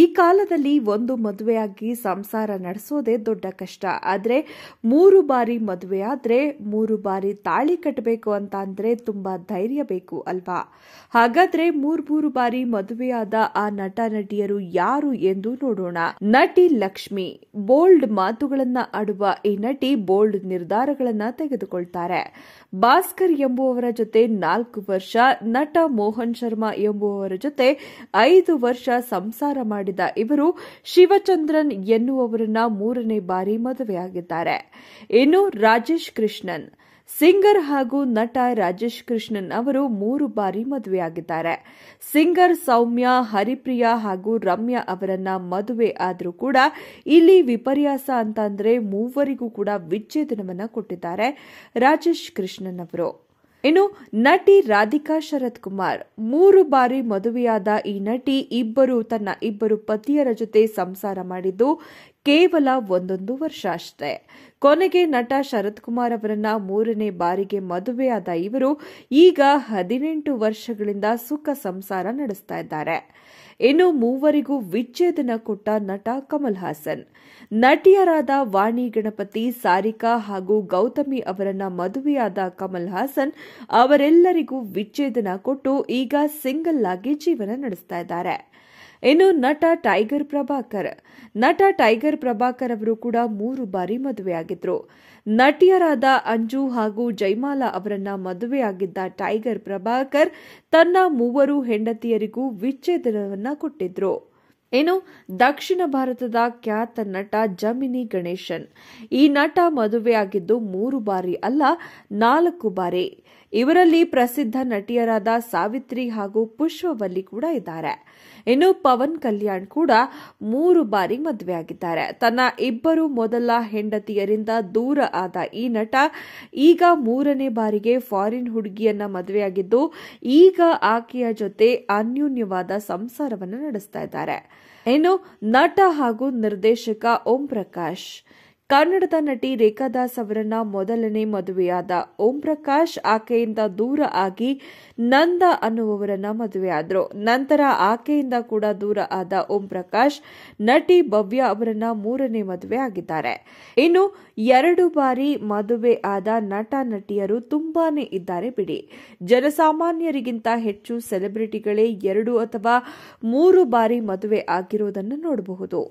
ಈ ಕಾಲದಲ್ಲಿ ಒಂದು ಮದುವೆಯಾಗಿ ಸಂಸಾರ ನಡೆಸೋದೇ ದೊಡ್ಡ ಕಷ್ಟ ಆದರೆ ಮೂರು ಬಾರಿ ಮದುವೆಯಾದರೆ ಮೂರು ಬಾರಿ ತಾಳಿ ಕಟ್ಟಬೇಕು ಅಂತ ಅಂದರೆ ತುಂಬ ಧೈರ್ಯ ಬೇಕು ಅಲ್ವಾ ಹಾಗಾದರೆ ಮೂರು ಮೂರು ಬಾರಿ ಮದುವೆಯಾದ ಆ ನಟ ನಟಿಯರು ಯಾರು ಎಂದು ನೋಡೋಣ ನಟಿ ಲಕ್ಷ್ಮಿ ಬೋಲ್ಡ್ ಮಾತುಗಳನ್ನ ಆಡುವ ಈ ನಟಿ ಬೋಲ್ಡ್ ನಿರ್ಧಾರಗಳನ್ನ ತೆಗೆದುಕೊಳ್ತಾರೆ ಭಾಸ್ಕರ್ ಎಂಬುವವರ ಜೊತೆ ನಾಲ್ಕು ವರ್ಷ ನಟ ಮೋಹನ್ ಶರ್ಮಾ ಎಂಬುವವರ ಜೊತೆ ಐದು ವರ್ಷ ಸಂಸಾರ ಮಾಡಿದ ಇವರು ಶಿವಚಂದ್ರನ್ ಎನ್ನುವರನ್ನ ಮೂರನೇ ಬಾರಿ ಮದುವೆಯಾಗಿದ್ದಾರೆ ಇನ್ನು ರಾಜೇಶ್ ಕೃಷ್ಣನ್ ಸಿಂಗರ್ ಹಾಗೂ ನಟ ರಾಜೇಶ್ ಕೃಷ್ಣನ್ ಅವರು ಮೂರು ಬಾರಿ ಮದುವೆಯಾಗಿದ್ದಾರೆ ಸಿಂಗರ್ ಸೌಮ್ಯ ಹರಿಪ್ರಿಯಾ ಹಾಗೂ ರಮ್ಯಾ ಅವರನ್ನ ಮದುವೆ ಆದರೂ ಕೂಡ ಇಲ್ಲಿ ವಿಪರ್ಯಾಸ ಅಂತಂದ್ರೆ ಮೂವರಿಗೂ ಕೂಡ ವಿಚ್ಛೇದನವನ್ನು ಕೊಟ್ಟಿದ್ದಾರೆ ರಾಜೇಶ್ ಕೃಷ್ಣನ್ ಅವರು ಇನ್ನು ನಟಿ ರಾಧಿಕಾ ಶರತ್ ಕುಮಾರ್ ಮೂರು ಬಾರಿ ಮದುವೆಯಾದ ಈ ನಟಿ ಇಬ್ಬರು ತನ್ನ ಇಬ್ಬರು ಪತಿಯರ ಜೊತೆ ಸಂಸಾರ ಮಾಡಿದ್ದು ಕೇವಲ ಒಂದೊಂದು ವರ್ಷ ಅಷ್ಟೇ ಕೊನೆಗೆ ನಟ ಶರತ್ ಕುಮಾರ್ ಅವರನ್ನ ಮೂರನೇ ಬಾರಿಗೆ ಮದುವೆಯಾದ ಇವರು ಈಗ ಹದಿನೆಂಟು ವರ್ಷಗಳಿಂದ ಸುಖ ಸಂಸಾರ ನಡೆಸ್ತಾ ಇದ್ದಾರೆ ಇನ್ನು ಮೂವರಿಗೂ ವಿಚ್ಛೇದನ ಕೊಟ್ಟ ನಟ ಕಮಲ್ ಹಾಸನ್ ನಟಿಯರಾದ ವಾಣಿ ಗಣಪತಿ ಸಾರಿಕಾ ಹಾಗೂ ಗೌತಮಿ ಅವರನ್ನ ಮದುವೆಯಾದ ಕಮಲ್ ಹಾಸನ್ ಅವರೆಲ್ಲರಿಗೂ ವಿಚ್ಛೇದನ ಕೊಟ್ಟು ಈಗ ಸಿಂಗಲ್ ಆಗಿ ಜೀವನ ನಡೆಸ್ತಾ ಇದ್ದಾರೆ ಇನ್ನು ನಟ ಟೈಗರ್ ಪ್ರಭಾಕರ್ ನಟ ಟೈಗರ್ ಪ್ರಭಾಕರ್ ಅವರು ಕೂಡ ಮೂರು ಬಾರಿ ಮದುವೆಯಾಗಿದ್ರು ನಟಿಯರಾದ ಅಂಜು ಹಾಗೂ ಜೈಮಾಲಾ ಅವರನ್ನ ಮದುವೆಯಾಗಿದ್ದ ಟೈಗರ್ ಪ್ರಭಾಕರ್ ತನ್ನ ಮೂವರು ಹೆಂಡತಿಯರಿಗೂ ವಿಚ್ಛೇದನವನ್ನ ಕೊಟ್ಟಿದ್ರು ಇನ್ನು ದಕ್ಷಿಣ ಭಾರತದ ಖ್ಯಾತ ನಟ ಜಮಿನಿ ಗಣೇಶನ್ ಈ ನಟ ಮದುವೆಯಾಗಿದ್ದು ಮೂರು ಬಾರಿ ಅಲ್ಲ ನಾಲ್ಕು ಬಾರಿ ಇವರಲ್ಲಿ ಪ್ರಸಿದ್ಧ ನಟಿಯರಾದ ಸಾವಿತ್ರಿ ಹಾಗೂ ಪುಷ್ಪವಲ್ಲಿ ಕೂಡ ಇದ್ದಾರೆ ಇನ್ನು ಪವನ್ ಕಲ್ಯಾಣ್ ಕೂಡ ಮೂರು ಬಾರಿ ಮದುವೆಯಾಗಿದ್ದಾರೆ ತನ್ನ ಇಬ್ಬರು ಮೊದಲ ಹೆಂಡತಿಯರಿಂದ ದೂರ ಆದ ಈ ನಟ ಈಗ ಮೂರನೇ ಬಾರಿಗೆ ಫಾರಿನ್ ಹುಡುಗಿಯನ್ನ ಮದುವೆಯಾಗಿದ್ದು ಈಗ ಆಕೆಯ ಜೊತೆ ಅನ್ಯೂನ್ಯವಾದ ಸಂಸಾರವನ್ನು ನಡೆಸ್ತಾ ಇದ್ದಾರೆ ಇನ್ನು ನಟ ಹಾಗೂ ನಿರ್ದೇಶಕ ಓಂ ಪ್ರಕಾಶ್ ಕನ್ನಡದ ನಟಿ ರೇಖಾದಾಸ್ ಅವರನ್ನ ಮೊದಲನೇ ಮದುವೆಯಾದ ಓಂ ಪ್ರಕಾಶ್ ಆಕೆಯಿಂದ ದೂರ ಆಗಿ ನಂದ ಅನ್ನುವವರನ್ನ ಮದುವೆಯಾದರು ನಂತರ ಆಕೆಯಿಂದ ಕೂಡ ದೂರ ಆದ ಓಂ ಪ್ರಕಾಶ್ ನಟಿ ಭವ್ಯ ಅವರನ್ನ ಮೂರನೇ ಮದುವೆ ಆಗಿದ್ದಾರೆ ಇನ್ನು ಎರಡು ಬಾರಿ ಮದುವೆ ಆದ ನಟ ನಟಿಯರು ತುಂಬಾನೇ ಇದ್ದಾರೆ ಬಿಡಿ ಜನಸಾಮಾನ್ಯರಿಗಿಂತ ಹೆಚ್ಚು ಸೆಲೆಬ್ರಿಟಿಗಳೇ ಎರಡು ಅಥವಾ ಮೂರು ಬಾರಿ ಮದುವೆ ಆಗಿರುವುದನ್ನು ನೋಡಬಹುದು